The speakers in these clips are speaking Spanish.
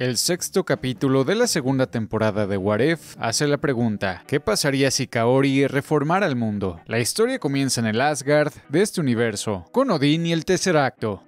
El sexto capítulo de la segunda temporada de Waref hace la pregunta, ¿qué pasaría si Kaori reformara el mundo? La historia comienza en el Asgard de este universo, con Odín y el tercer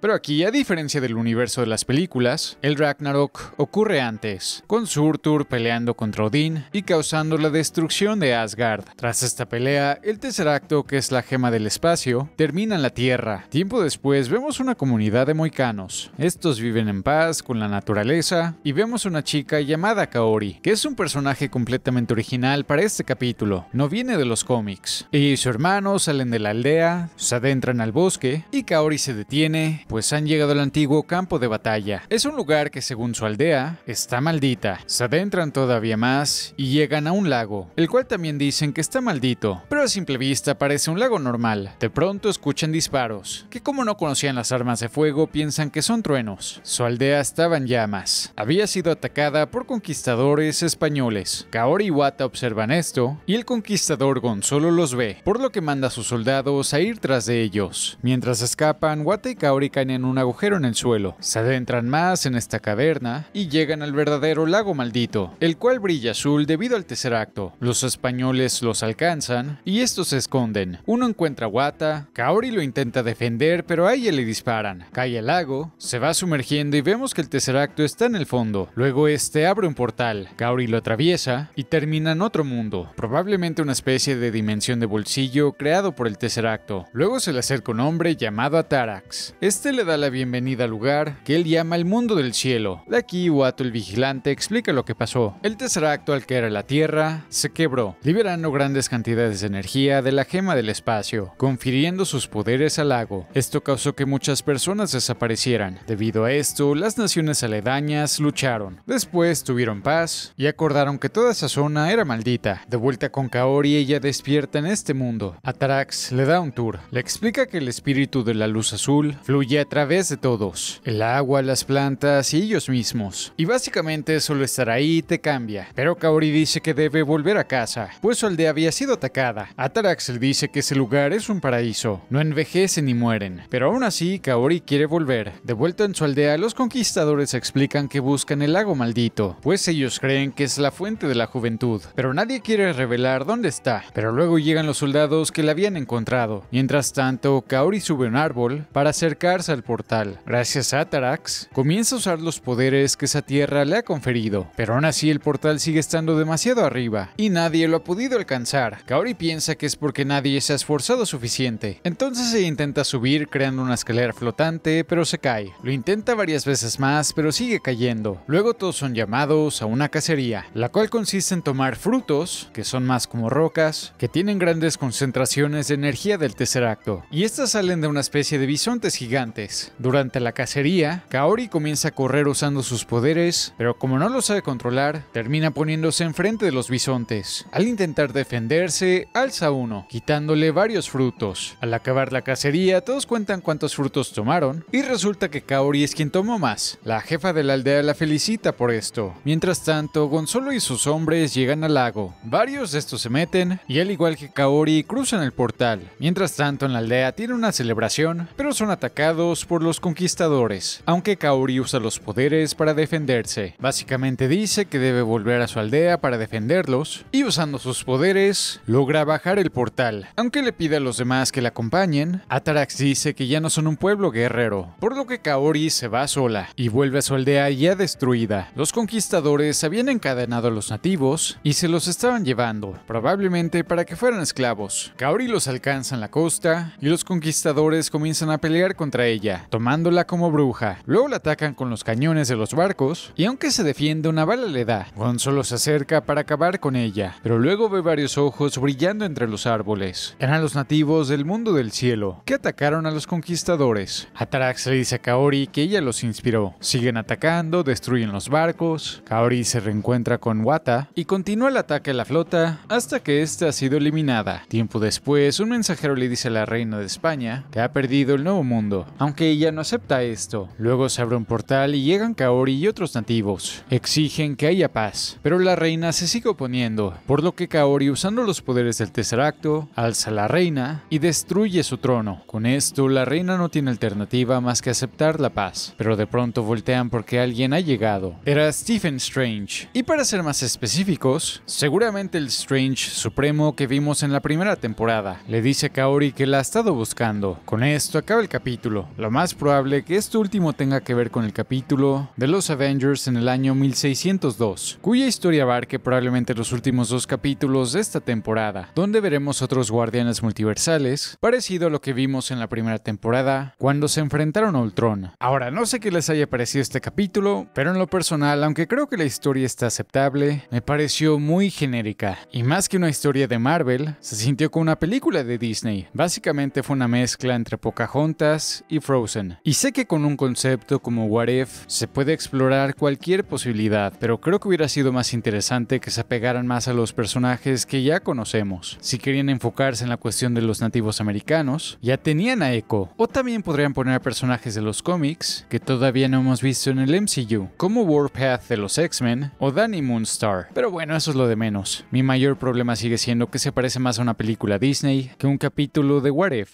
pero aquí, a diferencia del universo de las películas, el Ragnarok ocurre antes, con Surtur peleando contra Odín y causando la destrucción de Asgard. Tras esta pelea, el tercer acto, que es la gema del espacio, termina en la Tierra. Tiempo después vemos una comunidad de moicanos. Estos viven en paz con la naturaleza, y vemos una chica llamada Kaori, que es un personaje completamente original para este capítulo, no viene de los cómics. y su hermano salen de la aldea, se adentran al bosque y Kaori se detiene, pues han llegado al antiguo campo de batalla. Es un lugar que según su aldea está maldita. Se adentran todavía más y llegan a un lago, el cual también dicen que está maldito, pero a simple vista parece un lago normal. De pronto escuchan disparos, que como no conocían las armas de fuego piensan que son truenos. Su aldea estaba en llamas había sido atacada por conquistadores españoles. Kaori y Wata observan esto y el conquistador Gonzalo los ve, por lo que manda a sus soldados a ir tras de ellos. Mientras escapan, Wata y Kaori caen en un agujero en el suelo. Se adentran más en esta caverna y llegan al verdadero lago maldito, el cual brilla azul debido al tesseracto. Los españoles los alcanzan y estos se esconden. Uno encuentra a Wata, Kaori lo intenta defender pero a ella le disparan. Cae el lago, se va sumergiendo y vemos que el tesseracto está en el fondo Luego este abre un portal, Gauri lo atraviesa y termina en otro mundo, probablemente una especie de dimensión de bolsillo creado por el Tesseracto. Luego se le acerca un hombre llamado Atarax. Este le da la bienvenida al lugar que él llama el mundo del cielo. De aquí Wato el vigilante explica lo que pasó. El Tesseracto al que era la Tierra se quebró, liberando grandes cantidades de energía de la gema del espacio, confiriendo sus poderes al lago. Esto causó que muchas personas desaparecieran. Debido a esto, las naciones aledañas lucharon lucharon. Después tuvieron paz y acordaron que toda esa zona era maldita. De vuelta con Kaori, ella despierta en este mundo. Atarax le da un tour. Le explica que el espíritu de la luz azul fluye a través de todos. El agua, las plantas y ellos mismos. Y básicamente solo estar ahí te cambia. Pero Kaori dice que debe volver a casa, pues su aldea había sido atacada. Atarax le dice que ese lugar es un paraíso. No envejecen ni mueren. Pero aún así, Kaori quiere volver. De vuelta en su aldea, los conquistadores explican que buscan buscan el lago maldito, pues ellos creen que es la fuente de la juventud, pero nadie quiere revelar dónde está. Pero luego llegan los soldados que la habían encontrado. Mientras tanto, Kaori sube un árbol para acercarse al portal. Gracias a Atarax, comienza a usar los poderes que esa tierra le ha conferido, pero aún así el portal sigue estando demasiado arriba y nadie lo ha podido alcanzar. Kaori piensa que es porque nadie se ha esforzado suficiente. Entonces se intenta subir creando una escalera flotante, pero se cae. Lo intenta varias veces más, pero sigue cayendo. Luego todos son llamados a una cacería, la cual consiste en tomar frutos, que son más como rocas, que tienen grandes concentraciones de energía del tesseracto, y estas salen de una especie de bisontes gigantes. Durante la cacería, Kaori comienza a correr usando sus poderes, pero como no lo sabe controlar, termina poniéndose enfrente de los bisontes. Al intentar defenderse, alza uno, quitándole varios frutos. Al acabar la cacería, todos cuentan cuántos frutos tomaron, y resulta que Kaori es quien tomó más. La jefa de la aldea la felicita por esto. Mientras tanto, Gonzalo y sus hombres llegan al lago. Varios de estos se meten y al igual que Kaori cruzan el portal. Mientras tanto, en la aldea tiene una celebración, pero son atacados por los conquistadores, aunque Kaori usa los poderes para defenderse. Básicamente dice que debe volver a su aldea para defenderlos y usando sus poderes logra bajar el portal. Aunque le pide a los demás que la acompañen, Atarax dice que ya no son un pueblo guerrero, por lo que Kaori se va sola y vuelve a su aldea ya de destruida. Los conquistadores habían encadenado a los nativos y se los estaban llevando, probablemente para que fueran esclavos. Kaori los alcanza en la costa y los conquistadores comienzan a pelear contra ella, tomándola como bruja. Luego la atacan con los cañones de los barcos y aunque se defiende una bala le da. Gonzalo se acerca para acabar con ella, pero luego ve varios ojos brillando entre los árboles. Eran los nativos del mundo del cielo que atacaron a los conquistadores. Atarax le dice a Kaori que ella los inspiró. Siguen atacando, destruyen los barcos, Kaori se reencuentra con Wata y continúa el ataque a la flota hasta que ésta ha sido eliminada. Tiempo después, un mensajero le dice a la reina de España que ha perdido el nuevo mundo, aunque ella no acepta esto. Luego se abre un portal y llegan Kaori y otros nativos. Exigen que haya paz, pero la reina se sigue oponiendo, por lo que Kaori usando los poderes del Tesseracto, alza a la reina y destruye su trono. Con esto, la reina no tiene alternativa más que aceptar la paz, pero de pronto voltean porque alguien ha llegado era Stephen Strange. Y para ser más específicos, seguramente el Strange Supremo que vimos en la primera temporada. Le dice a Kaori que la ha estado buscando. Con esto acaba el capítulo. Lo más probable que este último tenga que ver con el capítulo de los Avengers en el año 1602, cuya historia abarque probablemente los últimos dos capítulos de esta temporada, donde veremos otros guardianes multiversales, parecido a lo que vimos en la primera temporada cuando se enfrentaron a Ultron. Ahora, no sé qué les haya parecido este capítulo, pero en lo personal, aunque creo que la historia está aceptable, me pareció muy genérica. Y más que una historia de Marvel, se sintió como una película de Disney. Básicamente fue una mezcla entre Pocahontas y Frozen. Y sé que con un concepto como What If se puede explorar cualquier posibilidad, pero creo que hubiera sido más interesante que se apegaran más a los personajes que ya conocemos. Si querían enfocarse en la cuestión de los nativos americanos, ya tenían a Echo. O también podrían poner a personajes de los cómics que todavía no hemos visto en el MCU como Warpath de los X-Men o Danny Moonstar. Pero bueno, eso es lo de menos. Mi mayor problema sigue siendo que se parece más a una película Disney que un capítulo de What If.